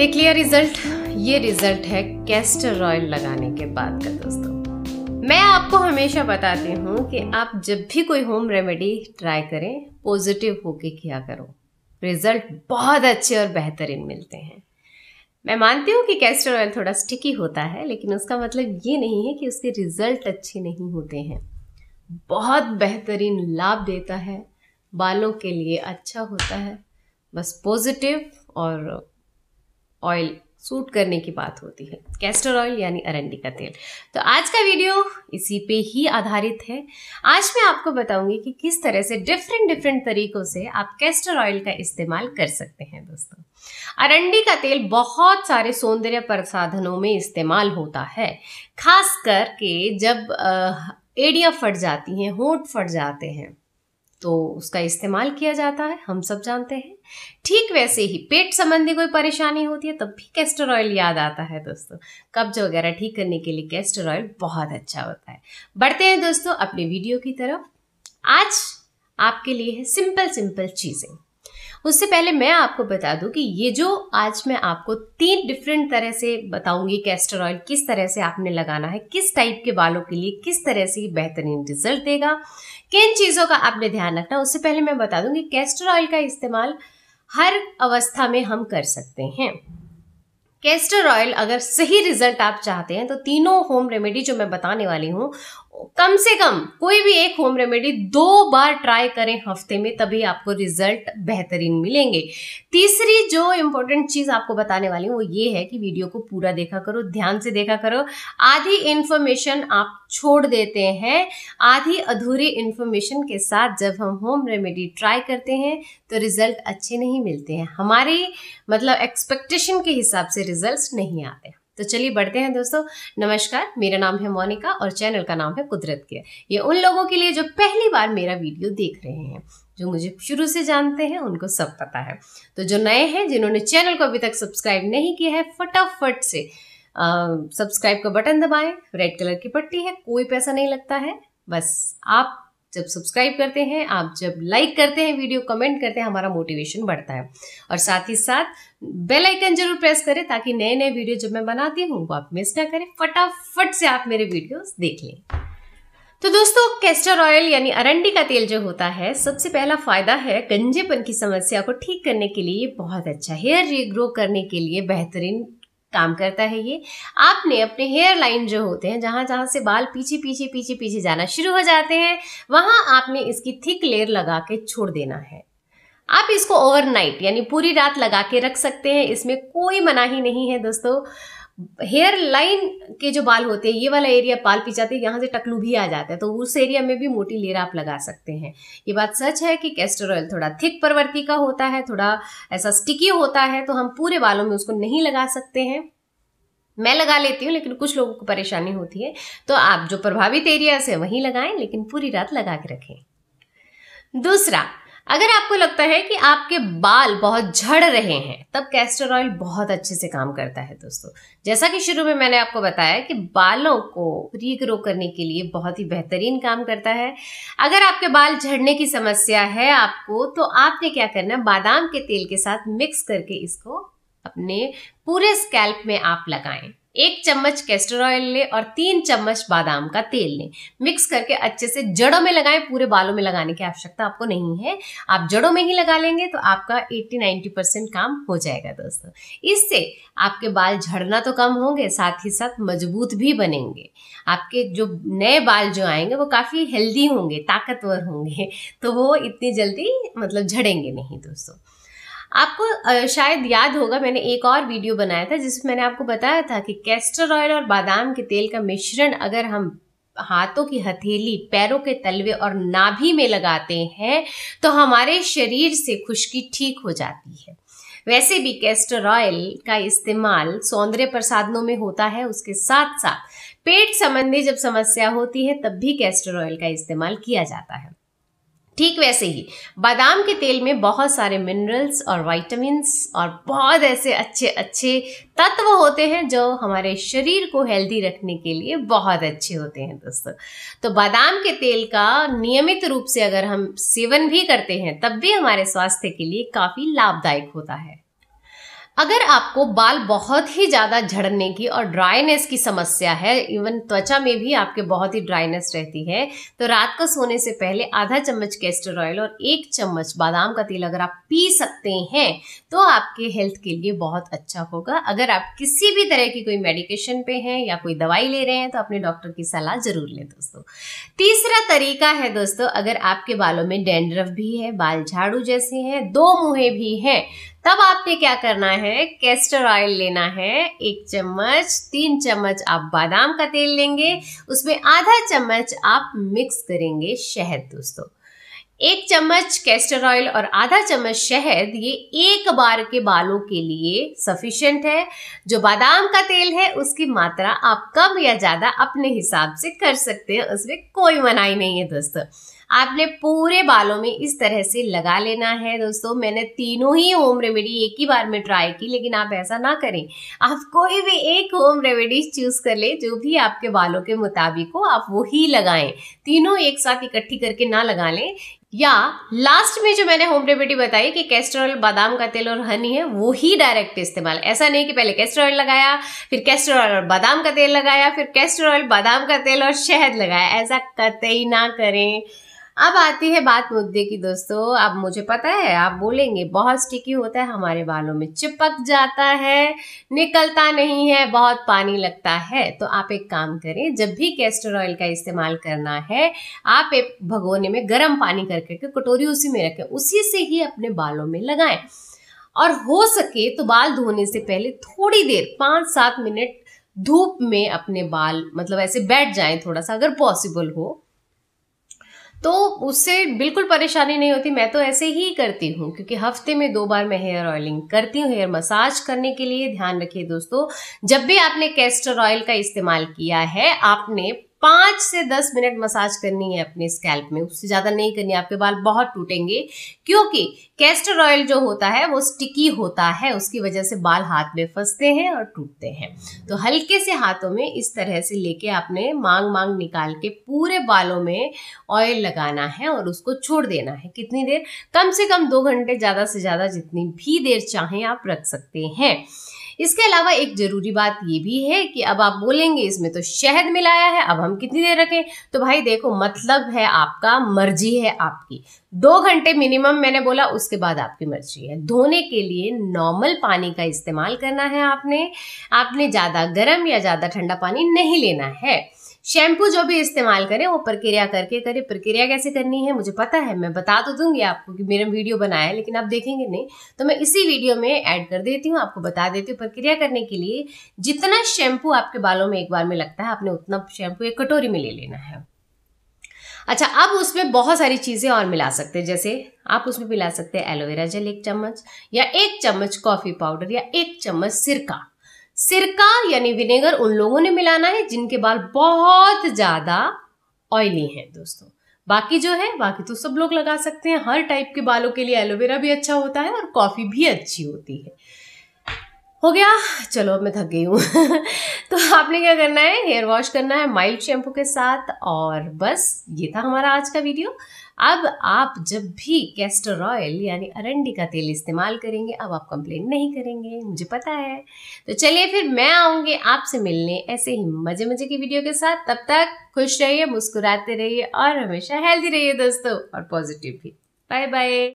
देख लिया रिजल्ट ये रिजल्ट है कैस्टर ऑयल लगाने के बाद का दोस्तों मैं आपको हमेशा बताती हूँ कि आप जब भी कोई होम रेमेडी ट्राई करें पॉजिटिव होके किया करो रिजल्ट बहुत अच्छे और बेहतरीन मिलते हैं मैं मानती हूँ कि कैस्टर ऑयल थोड़ा स्टिकी होता है लेकिन उसका मतलब ये नहीं है कि उसके रिजल्ट अच्छे नहीं होते हैं बहुत बेहतरीन लाभ देता है बालों के लिए अच्छा होता है बस पॉजिटिव और ऑयल सूट करने की बात होती है कैस्टर ऑयल यानी अरंडी का तेल तो आज का वीडियो इसी पे ही आधारित है आज मैं आपको बताऊंगी कि किस तरह से डिफरेंट डिफरेंट तरीकों से आप कैस्टर ऑयल का इस्तेमाल कर सकते हैं दोस्तों अरंडी का तेल बहुत सारे सौंदर्य प्रसाधनों में इस्तेमाल होता है खास करके जब एड़ियाँ फट जाती हैं होठ फट जाते हैं तो उसका इस्तेमाल किया जाता है हम सब जानते हैं ठीक वैसे ही पेट संबंधी कोई परेशानी होती है तब भी कैस्टर ऑयल याद आता है दोस्तों कब्ज वगैरह ठीक करने के लिए कैस्टर ऑयल बहुत अच्छा होता है बढ़ते हैं दोस्तों अपने वीडियो की तरफ आज आपके लिए है सिंपल सिंपल चीज़ें उससे पहले मैं आपको बता दूं कि ये जो आज मैं आपको तीन डिफरेंट तरह से बताऊंगी कैस्टर ऑयल किस तरह से आपने लगाना है किस टाइप के बालों के लिए किस तरह से बेहतरीन रिजल्ट देगा किन चीज़ों का आपने ध्यान रखना उससे पहले मैं बता दूंगी कैस्टर ऑयल का इस्तेमाल हर अवस्था में हम कर सकते हैं कैस्टर ऑयल अगर सही रिजल्ट आप चाहते हैं तो तीनों होम रेमेडी जो मैं बताने वाली हूँ कम से कम कोई भी एक होम रेमेडी दो बार ट्राई करें हफ्ते में तभी आपको रिजल्ट बेहतरीन मिलेंगे तीसरी जो इंपॉर्टेंट चीज़ आपको बताने वाली हूं वो ये है कि वीडियो को पूरा देखा करो ध्यान से देखा करो आधी इन्फॉर्मेशन आप छोड़ देते हैं आधी अधूरी इंफॉर्मेशन के साथ जब हम होम रेमेडी ट्राई करते हैं तो रिजल्ट अच्छे नहीं मिलते हैं हमारी मतलब एक्सपेक्टेशन के हिसाब से रिजल्ट नहीं आते तो चलिए बढ़ते हैं दोस्तों नमस्कार मेरा नाम है मोनिका और चैनल का नाम है कुदरत के ये उन लोगों के लिए जो पहली बार मेरा वीडियो देख रहे हैं जो मुझे शुरू से जानते हैं उनको सब पता है तो जो नए हैं जिन्होंने चैनल को अभी तक सब्सक्राइब नहीं किया है फटाफट से सब्सक्राइब का बटन दबाएं रेड कलर की पट्टी है कोई पैसा नहीं लगता है बस आप जब सब्सक्राइब करते हैं आप जब लाइक करते हैं वीडियो कमेंट करते हैं हमारा मोटिवेशन बढ़ता है और साथ ही साथ बेल आइकन जरूर प्रेस करें ताकि नए नए वीडियो जब मैं बनाती हूँ वो आप मिस ना करें फटाफट से आप मेरे वीडियोस देख लें तो दोस्तों कैस्टर ऑयल यानी अरंडी का तेल जो होता है सबसे पहला फायदा है गंजेपन की समस्या को ठीक करने के लिए बहुत अच्छा हेयर रीग्रो करने के लिए बेहतरीन काम करता है ये आपने अपने हेयर लाइन जो होते हैं जहाँ जहाँ से बाल पीछे पीछे पीछे पीछे जाना शुरू हो जाते हैं वहाँ आपने इसकी थिक लेयर लगा के छोड़ देना है आप इसको ओवरनाइट यानी पूरी रात लगा के रख सकते हैं इसमें कोई मनाही नहीं है दोस्तों हेयर लाइन के जो बाल होते हैं ये वाला एरिया बाल जाते हैं यहाँ से टकलू भी आ जाता है तो उस एरिया में भी मोटी लेयर आप लगा सकते हैं ये बात सच है कि कैस्टर ऑयल थोड़ा थिक प्रवृत्ति का होता है थोड़ा ऐसा स्टिकी होता है तो हम पूरे बालों में उसको नहीं लगा सकते हैं मैं लगा लेती हूँ लेकिन कुछ लोगों को परेशानी होती है तो आप जो प्रभावित एरियाज है वहीं लगाएं लेकिन पूरी रात लगा के रखें दूसरा अगर आपको लगता है कि आपके बाल बहुत झड़ रहे हैं तब कैस्टर ऑयल बहुत अच्छे से काम करता है दोस्तों जैसा कि शुरू में मैंने आपको बताया कि बालों को री ग्रो करने के लिए बहुत ही बेहतरीन काम करता है अगर आपके बाल झड़ने की समस्या है आपको तो आपने क्या करना है बादाम के तेल के साथ मिक्स करके इसको अपने पूरे स्कैल्प में आप लगाएं एक चम्मच कैस्टर ऑयल लें और तीन चम्मच बादाम का तेल लें मिक्स करके अच्छे से जड़ों में लगाएं पूरे बालों में लगाने की आवश्यकता आपको नहीं है आप जड़ों में ही लगा लेंगे तो आपका 80-90 परसेंट काम हो जाएगा दोस्तों इससे आपके बाल झड़ना तो कम होंगे साथ ही साथ मजबूत भी बनेंगे आपके जो नए बाल जो आएंगे वो काफ़ी हेल्दी होंगे ताकतवर होंगे तो वो इतनी जल्दी मतलब झड़ेंगे नहीं दोस्तों आपको शायद याद होगा मैंने एक और वीडियो बनाया था जिसमें मैंने आपको बताया था कि कैस्टर ऑयल और बादाम के तेल का मिश्रण अगर हम हाथों की हथेली पैरों के तलवे और नाभि में लगाते हैं तो हमारे शरीर से खुश्की ठीक हो जाती है वैसे भी कैस्टर ऑयल का इस्तेमाल सौंदर्य प्रसादनों में होता है उसके साथ साथ पेट संबंधी जब समस्या होती है तब भी कैस्टर ऑयल का इस्तेमाल किया जाता है ठीक वैसे ही बादाम के तेल में बहुत सारे मिनरल्स और वाइटमिन्स और बहुत ऐसे अच्छे अच्छे तत्व होते हैं जो हमारे शरीर को हेल्दी रखने के लिए बहुत अच्छे होते हैं दोस्तों तो बादाम के तेल का नियमित रूप से अगर हम सेवन भी करते हैं तब भी हमारे स्वास्थ्य के लिए काफ़ी लाभदायक होता है अगर आपको बाल बहुत ही ज़्यादा झड़ने की और ड्राइनेस की समस्या है इवन त्वचा में भी आपके बहुत ही ड्राइनेस रहती है तो रात को सोने से पहले आधा चम्मच कैस्टर ऑयल और एक चम्मच बादाम का तेल अगर आप पी सकते हैं तो आपके हेल्थ के लिए बहुत अच्छा होगा अगर आप किसी भी तरह की कोई मेडिकेशन पे हैं या कोई दवाई ले रहे हैं तो अपने डॉक्टर की सलाह ज़रूर लें दोस्तों तीसरा तरीका है दोस्तों अगर आपके बालों में डेंड्रफ भी है बाल झाड़ू जैसे हैं दो मुँहे भी हैं तब आपने क्या करना है कैस्टर ऑयल लेना है एक चम्मच तीन चम्मच आप बादाम का तेल लेंगे उसमें आधा चम्मच आप मिक्स करेंगे शहद दोस्तों एक चम्मच कैस्टर ऑयल और आधा चम्मच शहद ये एक बार के बालों के लिए सफिशेंट है जो बादाम का तेल है उसकी मात्रा आप कम या ज़्यादा अपने हिसाब से कर सकते हैं उसमें कोई मनाही नहीं है दोस्तों आपने पूरे बालों में इस तरह से लगा लेना है दोस्तों मैंने तीनों ही होम रेमेडी एक ही बार में ट्राई की लेकिन आप ऐसा ना करें आप कोई भी एक होम रेमेडी चूज़ कर ले जो भी आपके बालों के मुताबिक हो आप ही लगाएं तीनों एक साथ इकट्ठी करके ना लगा लें या लास्ट में जो मैंने होम रेमेडी बताई कि कैस्टर ऑयल बादाम का तेल और हनी है वो ही डायरेक्ट इस्तेमाल ऐसा नहीं कि पहले कैस्टर ऑयल लगाया फिर कैस्टर ऑयल और बादाम का तेल लगाया फिर कैस्टर ऑयल बादाम का तेल और शहद लगाया ऐसा कतई ना करें अब आती है बात मुद्दे की दोस्तों अब मुझे पता है आप बोलेंगे बहुत स्टिकी होता है हमारे बालों में चिपक जाता है निकलता नहीं है बहुत पानी लगता है तो आप एक काम करें जब भी कैस्टर ऑयल का इस्तेमाल करना है आप एक भगोने में गर्म पानी करके कर कटोरी उसी में रखें उसी से ही अपने बालों में लगाएं और हो सके तो बाल धोने से पहले थोड़ी देर पाँच सात मिनट धूप में अपने बाल मतलब ऐसे बैठ जाएं थोड़ा सा अगर पॉसिबल हो तो उससे बिल्कुल परेशानी नहीं होती मैं तो ऐसे ही करती हूँ क्योंकि हफ्ते में दो बार मैं हेयर ऑयलिंग करती हूँ हेयर मसाज करने के लिए ध्यान रखिए दोस्तों जब भी आपने कैस्टर ऑयल का इस्तेमाल किया है आपने पाँच से दस मिनट मसाज करनी है अपने स्कैल्प में उससे ज़्यादा नहीं करनी आपके बाल बहुत टूटेंगे क्योंकि कैस्टर ऑयल जो होता है वो स्टिकी होता है उसकी वजह से बाल हाथ में फंसते हैं और टूटते हैं तो हल्के से हाथों में इस तरह से लेके आपने मांग मांग निकाल के पूरे बालों में ऑयल लगाना है और उसको छोड़ देना है कितनी देर कम से कम दो घंटे ज़्यादा से ज़्यादा जितनी भी देर चाहें आप रख सकते हैं इसके अलावा एक जरूरी बात ये भी है कि अब आप बोलेंगे इसमें तो शहद मिलाया है अब हम कितनी देर रखें तो भाई देखो मतलब है आपका मर्जी है आपकी दो घंटे मिनिमम मैंने बोला उसके बाद आपकी मर्जी है धोने के लिए नॉर्मल पानी का इस्तेमाल करना है आपने आपने ज़्यादा गर्म या ज़्यादा ठंडा पानी नहीं लेना है शैम्पू जो भी इस्तेमाल करें वो प्रक्रिया करके करें प्रक्रिया कैसे करनी है मुझे पता है मैं बता तो दूंगी आपको कि मेरा वीडियो बनाया है लेकिन आप देखेंगे नहीं तो मैं इसी वीडियो में ऐड कर देती हूँ आपको बता देती हूँ प्रक्रिया करने के लिए जितना शैम्पू आपके बालों में एक बार में लगता है आपने उतना शैम्पू एक कटोरी में ले लेना है अच्छा अब उसमें बहुत सारी चीज़ें और मिला सकते हैं जैसे आप उसमें मिला सकते हैं एलोवेरा जेल एक चम्मच या एक चम्मच कॉफ़ी पाउडर या एक चम्मच सिरका सिरका यानी विनेगर उन लोगों ने मिलाना है जिनके बाल बहुत ज़्यादा ऑयली हैं दोस्तों बाकी जो है बाकी तो सब लोग लगा सकते हैं हर टाइप के बालों के लिए एलोवेरा भी अच्छा होता है और कॉफ़ी भी अच्छी होती है हो गया चलो मैं थक गई हूँ तो आपने क्या करना है हेयर वॉश करना है माइल्ड शैम्पू के साथ और बस ये था हमारा आज का वीडियो अब आप जब भी कैस्टर ऑयल यानी अरंडी का तेल इस्तेमाल करेंगे अब आप कंप्लेन नहीं करेंगे मुझे पता है तो चलिए फिर मैं आऊँगी आपसे मिलने ऐसे ही मज़े मज़े की वीडियो के साथ तब तक खुश रहिए मुस्कुराते रहिए और हमेशा हेल्दी रहिए दोस्तों और पॉजिटिव भी बाय बाय